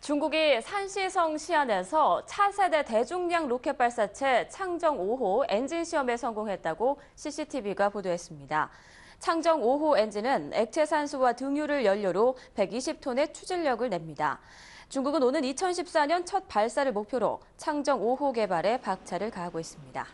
중국이 산시성 시안에서 차세대 대중량 로켓 발사체 창정 5호 엔진 시험에 성공했다고 CCTV가 보도했습니다. 창정 5호 엔진은 액체 산소와 등유를 연료로 120톤의 추진력을 냅니다. 중국은 오는 2014년 첫 발사를 목표로 창정 5호 개발에 박차를 가하고 있습니다.